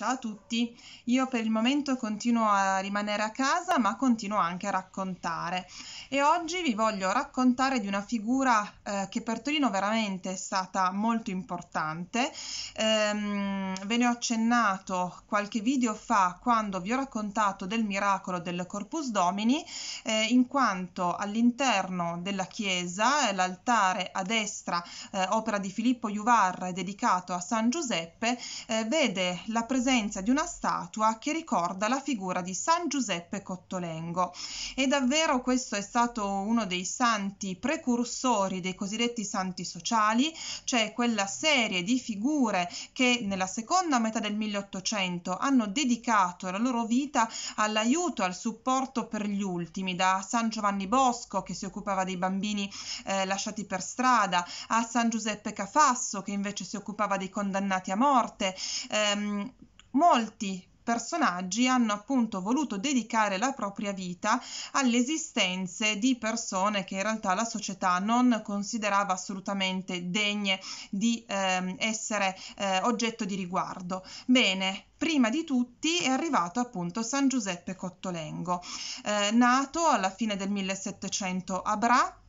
Ciao a tutti, io per il momento continuo a rimanere a casa ma continuo anche a raccontare e oggi vi voglio raccontare di una figura eh, che per Torino veramente è stata molto importante, ehm, ve ne ho accennato qualche video fa quando vi ho raccontato del miracolo del Corpus Domini eh, in quanto all'interno della chiesa eh, l'altare a destra eh, opera di Filippo Juvar dedicato a San Giuseppe eh, vede la presenza presenza di una statua che ricorda la figura di San Giuseppe Cottolengo. E davvero questo è stato uno dei santi precursori dei cosiddetti santi sociali, cioè quella serie di figure che nella seconda metà del 1800 hanno dedicato la loro vita all'aiuto, al supporto per gli ultimi, da San Giovanni Bosco che si occupava dei bambini eh, lasciati per strada, a San Giuseppe Cafasso che invece si occupava dei condannati a morte. Ehm, molti personaggi hanno appunto voluto dedicare la propria vita alle esistenze di persone che in realtà la società non considerava assolutamente degne di eh, essere eh, oggetto di riguardo. Bene, prima di tutti è arrivato appunto San Giuseppe Cottolengo, eh, nato alla fine del 1700 a Bra,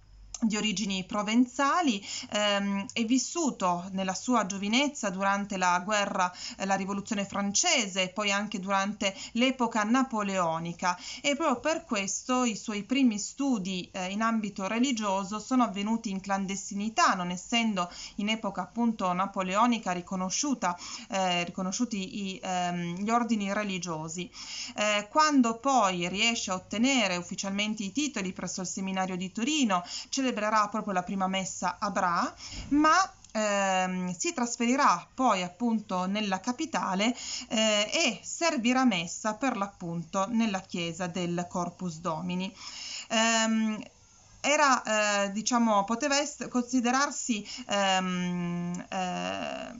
di origini provenzali, ehm, è vissuto nella sua giovinezza durante la guerra, eh, la rivoluzione francese e poi anche durante l'epoca napoleonica e proprio per questo i suoi primi studi eh, in ambito religioso sono avvenuti in clandestinità, non essendo in epoca appunto napoleonica riconosciuta, eh, riconosciuti i, ehm, gli ordini religiosi. Eh, quando poi riesce a ottenere ufficialmente i titoli presso il seminario di Torino, celebra celebrerà proprio la prima messa a Bra, ma Ehm, si trasferirà poi appunto nella capitale eh, e servirà messa per l'appunto nella chiesa del Corpus Domini. Ehm, era, eh, diciamo, poteva essere, considerarsi ehm, eh,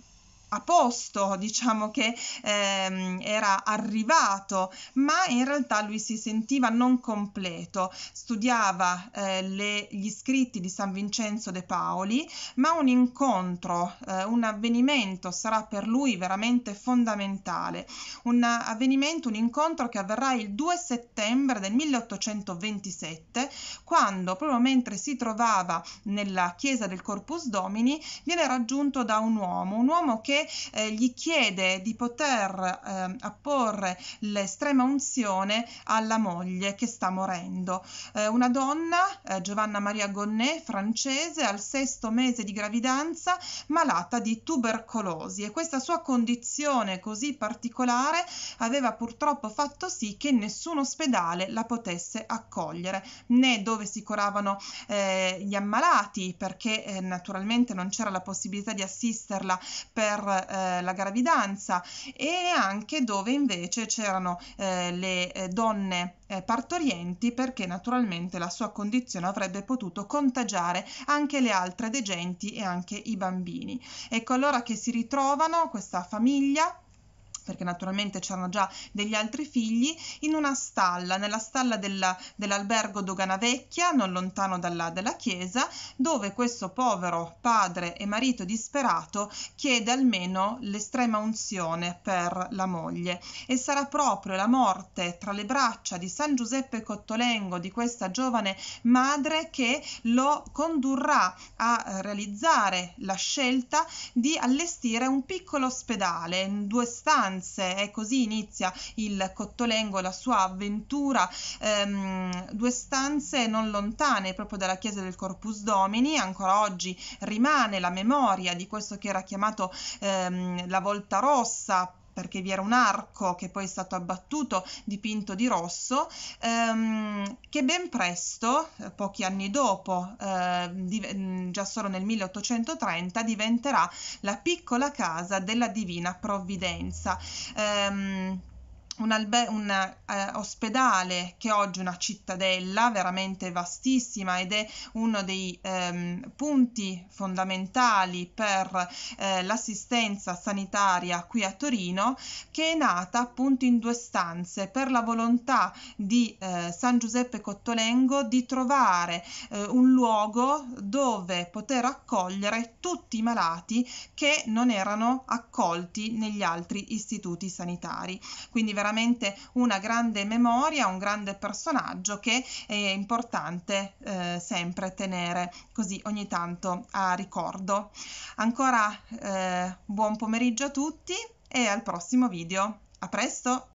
a posto, diciamo che ehm, era arrivato, ma in realtà lui si sentiva non completo. Studiava eh, le, gli scritti di San Vincenzo de Paoli, ma un incontro, eh, un avvenimento sarà per lui veramente fondamentale. Un avvenimento, un incontro che avverrà il 2 settembre del 1827, quando proprio mentre si trovava nella chiesa del Corpus Domini viene raggiunto da un uomo, un uomo che eh, gli chiede di poter eh, apporre l'estrema unzione alla moglie che sta morendo. Eh, una donna, eh, Giovanna Maria Gonnet, francese, al sesto mese di gravidanza, malata di tubercolosi e questa sua condizione così particolare aveva purtroppo fatto sì che nessun ospedale la potesse accogliere, né dove si curavano eh, gli ammalati, perché eh, naturalmente non c'era la possibilità di assisterla per eh, la gravidanza e anche dove invece c'erano eh, le eh, donne eh, partorienti perché naturalmente la sua condizione avrebbe potuto contagiare anche le altre degenti e anche i bambini. Ecco allora che si ritrovano questa famiglia perché naturalmente c'erano già degli altri figli, in una stalla, nella stalla della, dell'albergo Dogana Vecchia, non lontano dalla, dalla chiesa, dove questo povero padre e marito disperato chiede almeno l'estrema unzione per la moglie. E sarà proprio la morte tra le braccia di San Giuseppe Cottolengo, di questa giovane madre, che lo condurrà a realizzare la scelta di allestire un piccolo ospedale, in due stanze, vacanze e così inizia il Cottolengo la sua avventura ehm, due stanze non lontane proprio dalla chiesa del Corpus Domini ancora oggi rimane la memoria di questo che era chiamato ehm, la volta rossa perché vi era un arco che poi è stato abbattuto dipinto di rosso, ehm, che ben presto, eh, pochi anni dopo, eh, di, mm, già solo nel 1830, diventerà la piccola casa della Divina Provvidenza. Ehm, un, albe- un eh, ospedale che oggi è una cittadella veramente vastissima ed è uno dei ehm, punti fondamentali per eh, l'assistenza sanitaria qui a Torino, che è nata appunto in due stanze per la volontà di eh, San Giuseppe Cottolengo di trovare eh, un luogo dove poter accogliere tutti i malati che non erano accolti negli altri istituti sanitari. Quindi veramente una grande memoria, un grande personaggio che è importante eh, sempre tenere così ogni tanto a ricordo. Ancora eh, buon pomeriggio a tutti e al prossimo video. A presto!